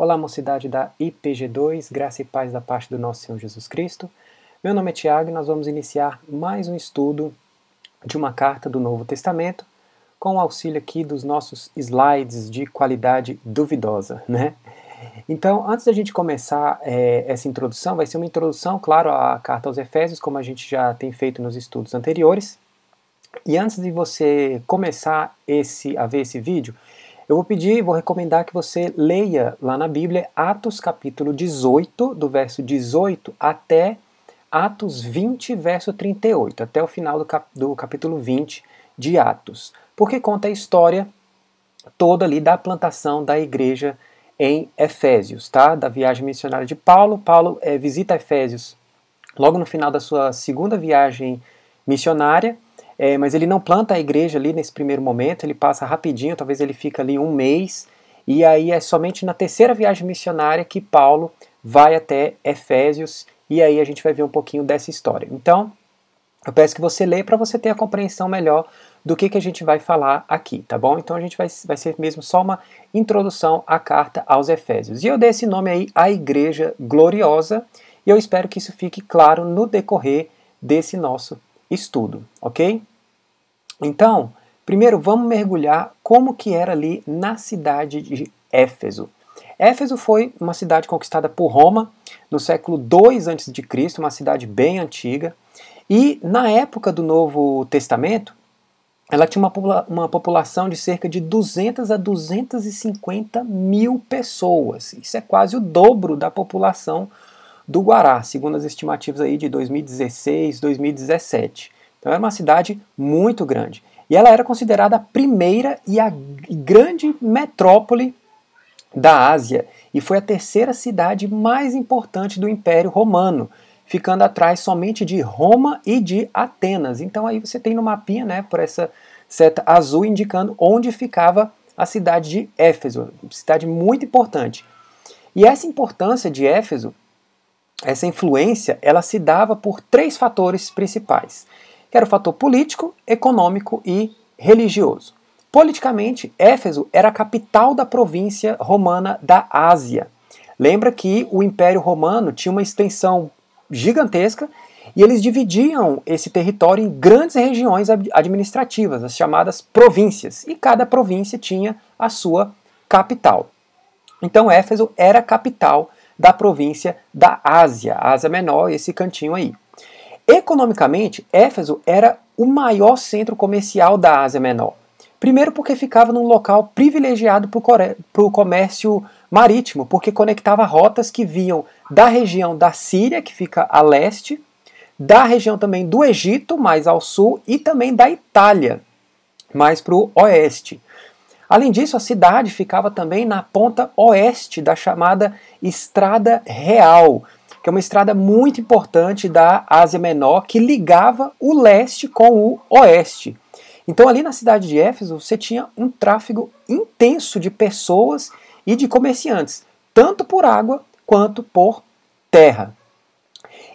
Olá, mocidade da IPG2, graça e paz da parte do nosso Senhor Jesus Cristo. Meu nome é Tiago e nós vamos iniciar mais um estudo de uma carta do Novo Testamento com o auxílio aqui dos nossos slides de qualidade duvidosa, né? Então, antes da gente começar é, essa introdução, vai ser uma introdução, claro, à carta aos Efésios, como a gente já tem feito nos estudos anteriores. E antes de você começar esse, a ver esse vídeo, eu vou pedir, vou recomendar que você leia lá na Bíblia Atos capítulo 18, do verso 18 até Atos 20, verso 38, até o final do, cap do capítulo 20 de Atos, porque conta a história toda ali da plantação da igreja em Efésios, tá? Da viagem missionária de Paulo. Paulo é, visita Efésios logo no final da sua segunda viagem missionária é, mas ele não planta a igreja ali nesse primeiro momento, ele passa rapidinho, talvez ele fica ali um mês, e aí é somente na terceira viagem missionária que Paulo vai até Efésios, e aí a gente vai ver um pouquinho dessa história. Então, eu peço que você leia para você ter a compreensão melhor do que, que a gente vai falar aqui, tá bom? Então a gente vai, vai ser mesmo só uma introdução à carta aos Efésios. E eu dei esse nome aí, à Igreja Gloriosa, e eu espero que isso fique claro no decorrer desse nosso estudo, ok? Então, primeiro vamos mergulhar como que era ali na cidade de Éfeso. Éfeso foi uma cidade conquistada por Roma no século de a.C., uma cidade bem antiga, e na época do Novo Testamento, ela tinha uma, uma população de cerca de 200 a 250 mil pessoas. Isso é quase o dobro da população do Guará, segundo as estimativas aí de 2016, 2017. Então era uma cidade muito grande. E ela era considerada a primeira e a grande metrópole da Ásia e foi a terceira cidade mais importante do Império Romano, ficando atrás somente de Roma e de Atenas. Então aí você tem no mapinha, né, por essa seta azul indicando onde ficava a cidade de Éfeso, cidade muito importante. E essa importância de Éfeso, essa influência, ela se dava por três fatores principais que era o fator político, econômico e religioso. Politicamente, Éfeso era a capital da província romana da Ásia. Lembra que o Império Romano tinha uma extensão gigantesca e eles dividiam esse território em grandes regiões administrativas, as chamadas províncias, e cada província tinha a sua capital. Então Éfeso era a capital da província da Ásia, Ásia Menor, esse cantinho aí. Economicamente, Éfeso era o maior centro comercial da Ásia Menor. Primeiro, porque ficava num local privilegiado para o comércio marítimo, porque conectava rotas que vinham da região da Síria, que fica a leste, da região também do Egito, mais ao sul, e também da Itália, mais para o oeste. Além disso, a cidade ficava também na ponta oeste da chamada Estrada Real, que é uma estrada muito importante da Ásia Menor que ligava o leste com o oeste. Então, ali na cidade de Éfeso, você tinha um tráfego intenso de pessoas e de comerciantes, tanto por água quanto por terra.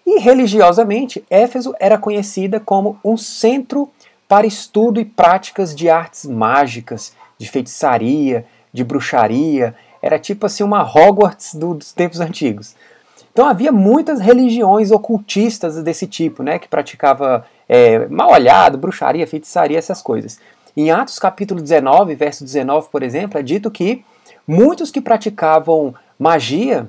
E religiosamente, Éfeso era conhecida como um centro para estudo e práticas de artes mágicas, de feitiçaria, de bruxaria. Era tipo assim uma Hogwarts do, dos tempos antigos. Então havia muitas religiões ocultistas desse tipo, né, que praticava é, mal olhado, bruxaria, feitiçaria, essas coisas. Em Atos capítulo 19, verso 19, por exemplo, é dito que muitos que praticavam magia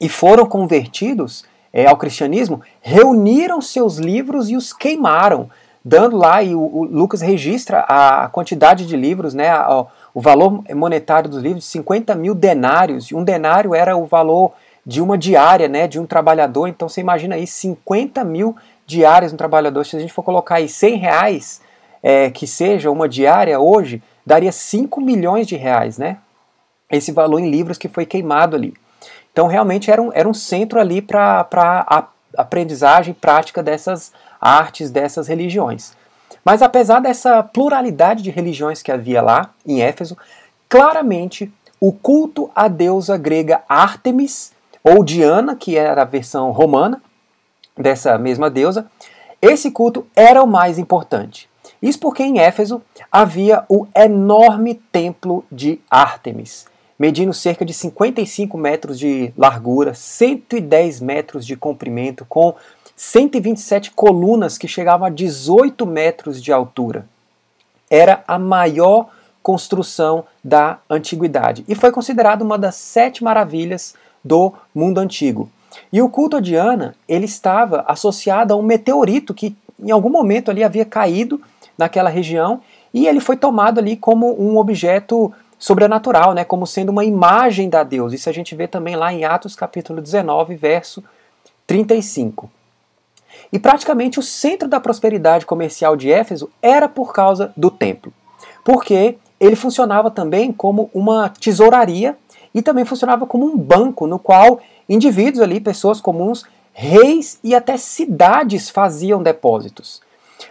e foram convertidos é, ao cristianismo reuniram seus livros e os queimaram, dando lá, e o, o Lucas registra a quantidade de livros, né, a, a, o valor monetário dos livros, 50 mil denários. e Um denário era o valor de uma diária, né, de um trabalhador. Então você imagina aí 50 mil diárias no trabalhador. Se a gente for colocar aí 100 reais, é, que seja uma diária hoje, daria 5 milhões de reais, né? Esse valor em livros que foi queimado ali. Então realmente era um, era um centro ali para a aprendizagem prática dessas artes, dessas religiões. Mas apesar dessa pluralidade de religiões que havia lá em Éfeso, claramente o culto à deusa grega Ártemis ou Diana, que era a versão romana dessa mesma deusa, esse culto era o mais importante. Isso porque em Éfeso havia o enorme templo de Ártemis, medindo cerca de 55 metros de largura, 110 metros de comprimento, com 127 colunas que chegavam a 18 metros de altura. Era a maior construção da antiguidade e foi considerada uma das sete maravilhas do mundo antigo. E o culto a Diana, ele estava associado a um meteorito que em algum momento ali havia caído naquela região e ele foi tomado ali como um objeto sobrenatural, né, como sendo uma imagem da deusa Isso a gente vê também lá em Atos capítulo 19, verso 35. E praticamente o centro da prosperidade comercial de Éfeso era por causa do templo. Porque ele funcionava também como uma tesouraria e também funcionava como um banco no qual indivíduos ali, pessoas comuns, reis e até cidades faziam depósitos.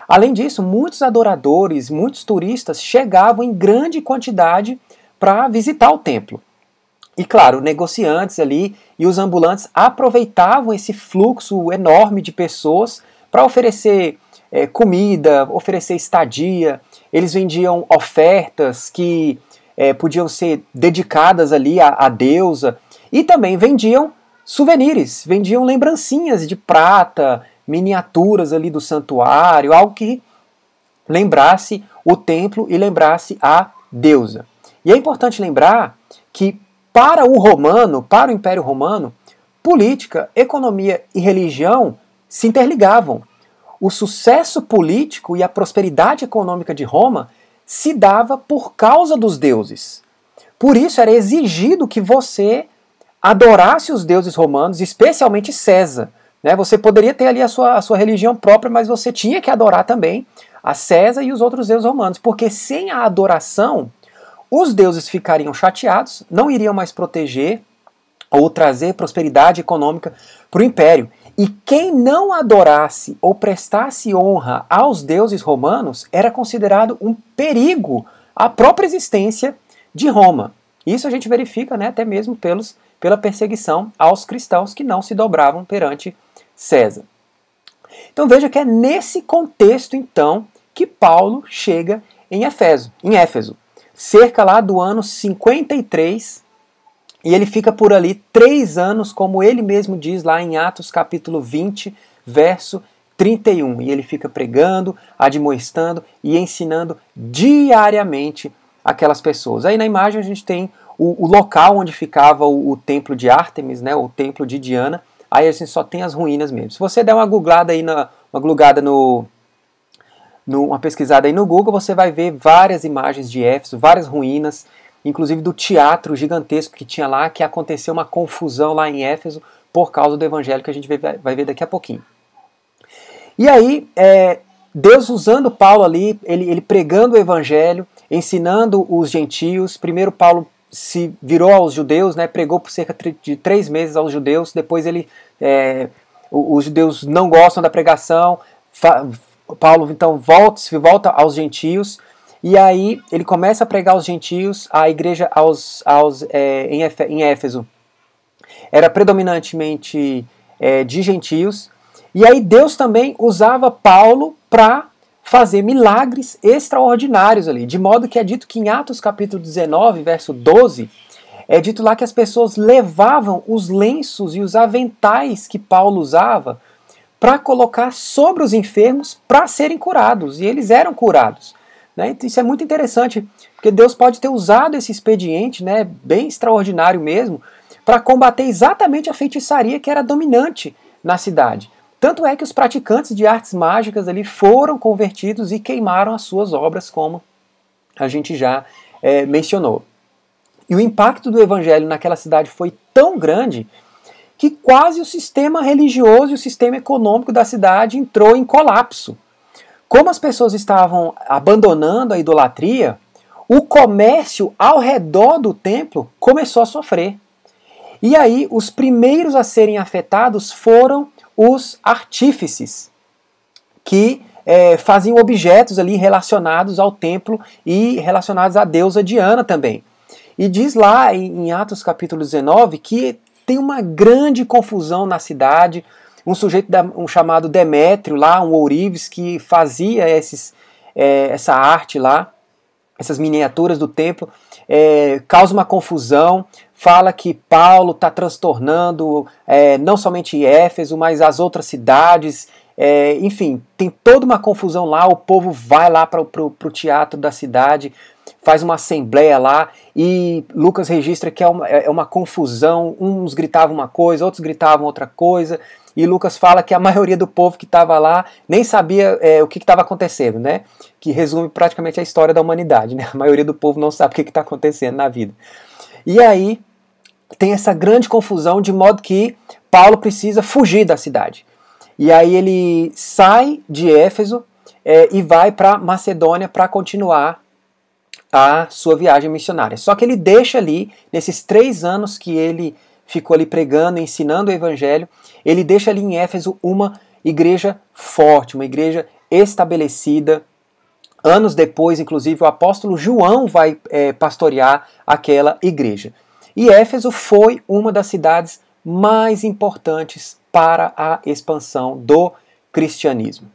Além disso, muitos adoradores, muitos turistas chegavam em grande quantidade para visitar o templo. E claro, negociantes ali e os ambulantes aproveitavam esse fluxo enorme de pessoas para oferecer é, comida, oferecer estadia. Eles vendiam ofertas que é, podiam ser dedicadas ali à, à deusa, e também vendiam souvenirs, vendiam lembrancinhas de prata, miniaturas ali do santuário, algo que lembrasse o templo e lembrasse a deusa. E é importante lembrar que para o romano, para o Império Romano, política, economia e religião se interligavam. O sucesso político e a prosperidade econômica de Roma se dava por causa dos deuses. Por isso era exigido que você adorasse os deuses romanos, especialmente César. Né? Você poderia ter ali a sua, a sua religião própria, mas você tinha que adorar também a César e os outros deuses romanos, porque sem a adoração, os deuses ficariam chateados, não iriam mais proteger ou trazer prosperidade econômica para o império. E quem não adorasse ou prestasse honra aos deuses romanos era considerado um perigo à própria existência de Roma. Isso a gente verifica né, até mesmo pelos, pela perseguição aos cristãos que não se dobravam perante César. Então veja que é nesse contexto, então, que Paulo chega em Éfeso, em Éfeso cerca lá do ano 53 e ele fica por ali três anos, como ele mesmo diz lá em Atos capítulo 20, verso 31. E ele fica pregando, admoestando e ensinando diariamente aquelas pessoas. Aí na imagem a gente tem o, o local onde ficava o, o, templo de Artemis, né, o templo de Diana. Aí a gente só tem as ruínas mesmo. Se você der uma googlada aí na, uma glugada no, no uma pesquisada aí no Google, você vai ver várias imagens de Éfeso, várias ruínas inclusive do teatro gigantesco que tinha lá, que aconteceu uma confusão lá em Éfeso por causa do evangelho que a gente vai ver daqui a pouquinho. E aí, é, Deus usando Paulo ali, ele, ele pregando o evangelho, ensinando os gentios. Primeiro, Paulo se virou aos judeus, né, pregou por cerca de três meses aos judeus. Depois, ele, é, os judeus não gostam da pregação. Paulo então volta, se volta aos gentios e aí ele começa a pregar aos gentios, a igreja aos, aos, é, em Éfeso era predominantemente é, de gentios. E aí Deus também usava Paulo para fazer milagres extraordinários ali. De modo que é dito que em Atos capítulo 19, verso 12, é dito lá que as pessoas levavam os lenços e os aventais que Paulo usava para colocar sobre os enfermos para serem curados. E eles eram curados. Né? Então, isso é muito interessante, porque Deus pode ter usado esse expediente, né, bem extraordinário mesmo, para combater exatamente a feitiçaria que era dominante na cidade. Tanto é que os praticantes de artes mágicas ali foram convertidos e queimaram as suas obras, como a gente já é, mencionou. E o impacto do evangelho naquela cidade foi tão grande que quase o sistema religioso e o sistema econômico da cidade entrou em colapso como as pessoas estavam abandonando a idolatria, o comércio ao redor do templo começou a sofrer. E aí, os primeiros a serem afetados foram os artífices, que é, faziam objetos ali relacionados ao templo e relacionados à deusa Diana também. E diz lá em Atos capítulo 19 que tem uma grande confusão na cidade, um sujeito da, um chamado Demétrio lá, um ourives que fazia esses, é, essa arte lá, essas miniaturas do templo, é, causa uma confusão, fala que Paulo está transtornando é, não somente Éfeso, mas as outras cidades, é, enfim, tem toda uma confusão lá, o povo vai lá para o teatro da cidade, faz uma assembleia lá e Lucas registra que é uma, é uma confusão, uns gritavam uma coisa, outros gritavam outra coisa, e Lucas fala que a maioria do povo que estava lá nem sabia é, o que estava acontecendo, né? Que resume praticamente a história da humanidade, né? A maioria do povo não sabe o que está acontecendo na vida. E aí tem essa grande confusão de modo que Paulo precisa fugir da cidade. E aí ele sai de Éfeso é, e vai para Macedônia para continuar a sua viagem missionária. Só que ele deixa ali, nesses três anos que ele ficou ali pregando, ensinando o evangelho, ele deixa ali em Éfeso uma igreja forte, uma igreja estabelecida. Anos depois, inclusive, o apóstolo João vai é, pastorear aquela igreja. E Éfeso foi uma das cidades mais importantes para a expansão do cristianismo.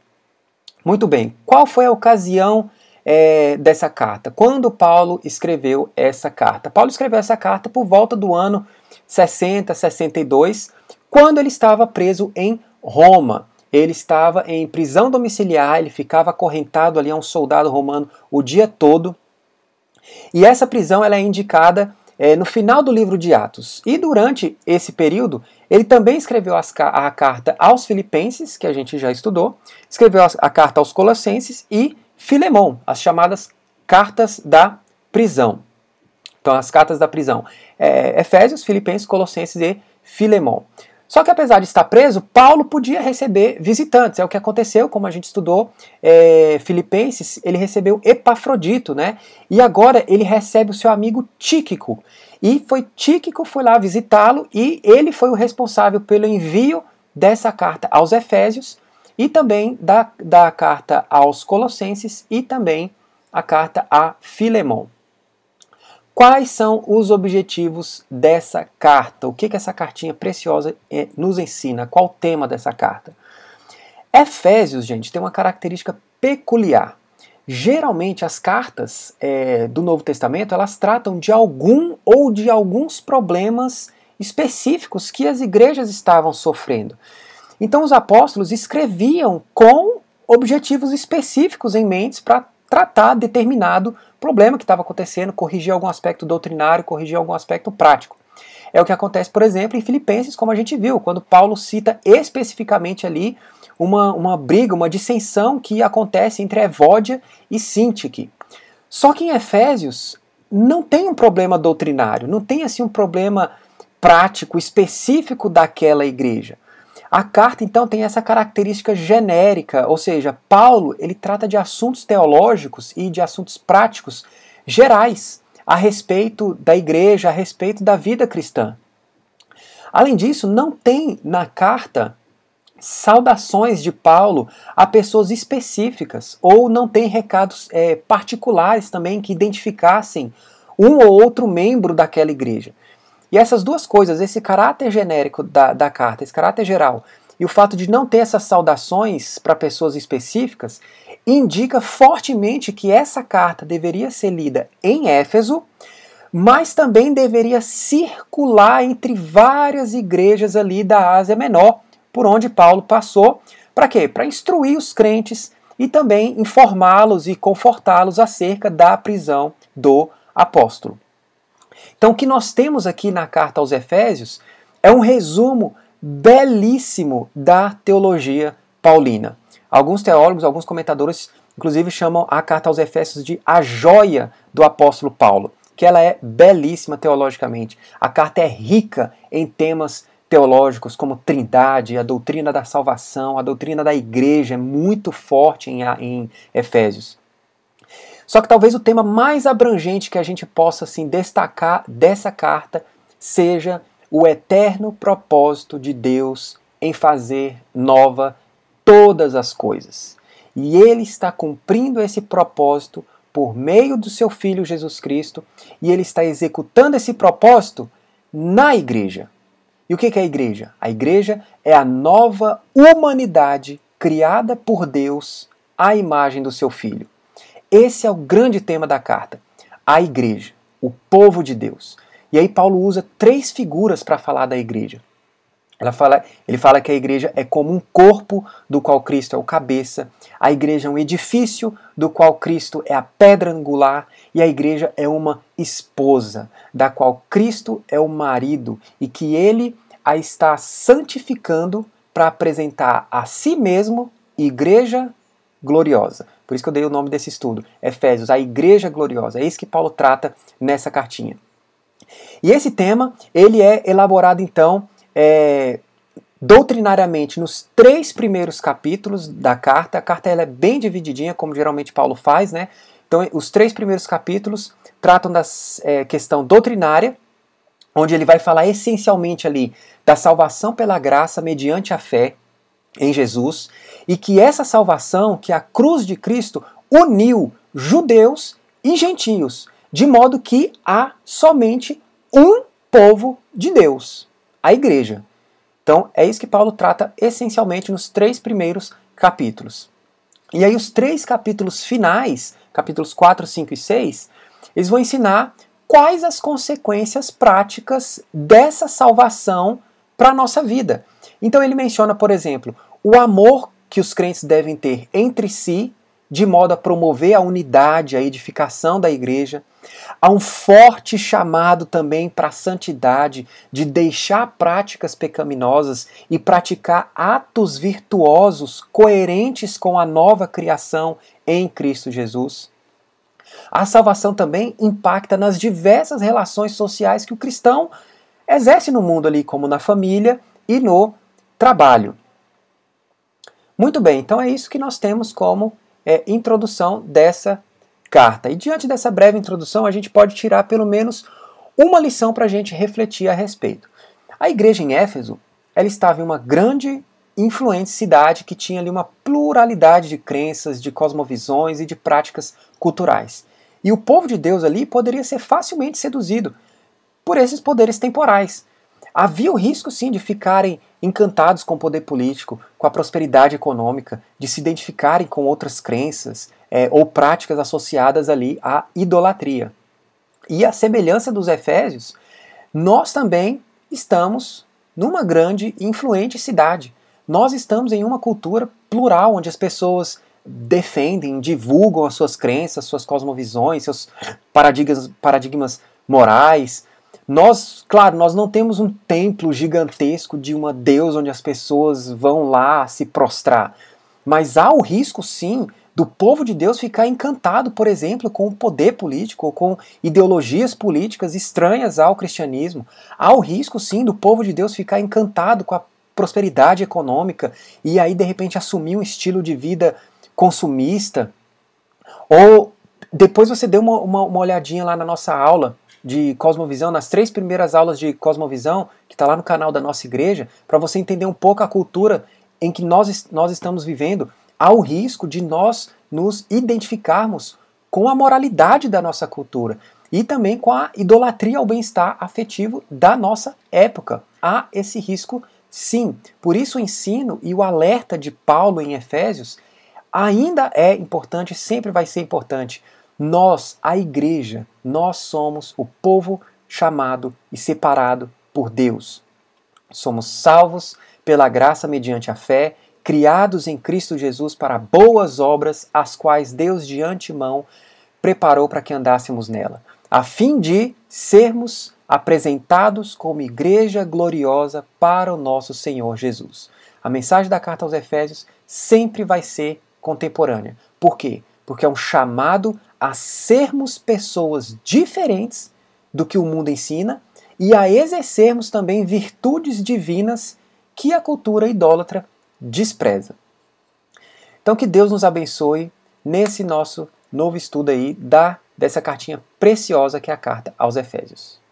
Muito bem, qual foi a ocasião é, dessa carta? Quando Paulo escreveu essa carta? Paulo escreveu essa carta por volta do ano 60, 62, quando ele estava preso em Roma. Ele estava em prisão domiciliar, ele ficava acorrentado ali a um soldado romano o dia todo. E essa prisão ela é indicada é, no final do livro de Atos. E durante esse período, ele também escreveu as, a carta aos Filipenses, que a gente já estudou, escreveu a, a carta aos Colossenses e Filemão, as chamadas cartas da prisão. Então, as cartas da prisão. É, Efésios, Filipenses, Colossenses e Filemão. Só que apesar de estar preso, Paulo podia receber visitantes. É o que aconteceu, como a gente estudou é, Filipenses, ele recebeu Epafrodito, né? E agora ele recebe o seu amigo Tíquico. E foi Tíquico foi lá visitá-lo e ele foi o responsável pelo envio dessa carta aos Efésios e também da, da carta aos Colossenses e também a carta a Filemão. Quais são os objetivos dessa carta? O que, que essa cartinha preciosa eh, nos ensina? Qual o tema dessa carta? Efésios, gente, tem uma característica peculiar. Geralmente as cartas é, do Novo Testamento elas tratam de algum ou de alguns problemas específicos que as igrejas estavam sofrendo. Então os apóstolos escreviam com objetivos específicos em mente para tratar determinado problema que estava acontecendo, corrigir algum aspecto doutrinário, corrigir algum aspecto prático. É o que acontece, por exemplo, em Filipenses, como a gente viu, quando Paulo cita especificamente ali uma, uma briga, uma dissensão que acontece entre Evódia e Sintique. Só que em Efésios não tem um problema doutrinário, não tem assim um problema prático específico daquela igreja. A carta então tem essa característica genérica, ou seja, Paulo ele trata de assuntos teológicos e de assuntos práticos gerais a respeito da igreja, a respeito da vida cristã. Além disso, não tem na carta saudações de Paulo a pessoas específicas ou não tem recados é, particulares também que identificassem um ou outro membro daquela igreja. E essas duas coisas, esse caráter genérico da, da carta, esse caráter geral, e o fato de não ter essas saudações para pessoas específicas, indica fortemente que essa carta deveria ser lida em Éfeso, mas também deveria circular entre várias igrejas ali da Ásia Menor, por onde Paulo passou, para quê? Para instruir os crentes e também informá-los e confortá-los acerca da prisão do apóstolo. Então, o que nós temos aqui na carta aos Efésios é um resumo belíssimo da teologia paulina. Alguns teólogos, alguns comentadores, inclusive, chamam a carta aos Efésios de a joia do apóstolo Paulo, que ela é belíssima teologicamente. A carta é rica em temas teológicos como Trindade, a doutrina da salvação, a doutrina da igreja é muito forte em, em Efésios. Só que talvez o tema mais abrangente que a gente possa assim, destacar dessa carta seja o eterno propósito de Deus em fazer nova todas as coisas. E ele está cumprindo esse propósito por meio do seu filho Jesus Cristo, e ele está executando esse propósito na igreja. E o que é a igreja? A igreja é a nova humanidade criada por Deus à imagem do seu filho. Esse é o grande tema da carta: a igreja, o povo de Deus. E aí Paulo usa três figuras para falar da igreja. Fala, ele fala que a igreja é como um corpo do qual Cristo é o cabeça, a igreja é um edifício do qual Cristo é a pedra angular, e a igreja é uma esposa, da qual Cristo é o marido, e que ele a está santificando para apresentar a si mesmo, igreja, gloriosa. Por isso que eu dei o nome desse estudo, Efésios, a igreja gloriosa. É isso que Paulo trata nessa cartinha. E esse tema, ele é elaborado então é, doutrinariamente nos três primeiros capítulos da carta. A carta ela é bem divididinha, como geralmente Paulo faz, né? Então, os três primeiros capítulos tratam da é, questão doutrinária, onde ele vai falar essencialmente ali da salvação pela graça mediante a fé, em Jesus e que essa salvação que a cruz de Cristo uniu judeus e gentios, de modo que há somente um povo de Deus, a igreja. Então é isso que Paulo trata essencialmente nos três primeiros capítulos. E aí os três capítulos finais, capítulos 4, 5 e 6, eles vão ensinar quais as consequências práticas dessa salvação para a nossa vida. Então ele menciona, por exemplo, o amor que os crentes devem ter entre si, de modo a promover a unidade, a edificação da igreja. Há um forte chamado também para a santidade, de deixar práticas pecaminosas e praticar atos virtuosos coerentes com a nova criação em Cristo Jesus. A salvação também impacta nas diversas relações sociais que o cristão exerce no mundo ali, como na família e no trabalho. Muito bem, então é isso que nós temos como é, introdução dessa carta. E diante dessa breve introdução, a gente pode tirar pelo menos uma lição para a gente refletir a respeito. A igreja em Éfeso ela estava em uma grande influente cidade que tinha ali uma pluralidade de crenças, de cosmovisões e de práticas culturais. E o povo de Deus ali poderia ser facilmente seduzido por esses poderes temporais. Havia o risco, sim, de ficarem encantados com o poder político, com a prosperidade econômica, de se identificarem com outras crenças é, ou práticas associadas ali à idolatria. E a semelhança dos Efésios, nós também estamos numa grande e influente cidade. Nós estamos em uma cultura plural, onde as pessoas defendem, divulgam as suas crenças, suas cosmovisões, seus paradigmas, paradigmas morais, nós, claro, nós não temos um templo gigantesco de uma deusa onde as pessoas vão lá se prostrar. Mas há o risco, sim, do povo de Deus ficar encantado, por exemplo, com o poder político ou com ideologias políticas estranhas ao cristianismo. Há o risco, sim, do povo de Deus ficar encantado com a prosperidade econômica e aí, de repente, assumir um estilo de vida consumista. Ou depois você deu uma, uma, uma olhadinha lá na nossa aula de Cosmovisão, nas três primeiras aulas de Cosmovisão, que está lá no canal da nossa igreja, para você entender um pouco a cultura em que nós, nós estamos vivendo, há o risco de nós nos identificarmos com a moralidade da nossa cultura e também com a idolatria ao bem-estar afetivo da nossa época. Há esse risco, sim. Por isso, o ensino e o alerta de Paulo em Efésios ainda é importante, sempre vai ser importante. Nós, a igreja, nós somos o povo chamado e separado por Deus. Somos salvos pela graça mediante a fé, criados em Cristo Jesus para boas obras, as quais Deus de antemão preparou para que andássemos nela, a fim de sermos apresentados como igreja gloriosa para o nosso Senhor Jesus. A mensagem da carta aos Efésios sempre vai ser contemporânea. Por quê? Porque é um chamado a sermos pessoas diferentes do que o mundo ensina e a exercermos também virtudes divinas que a cultura idólatra despreza. Então que Deus nos abençoe nesse nosso novo estudo aí da dessa cartinha preciosa que é a carta aos Efésios.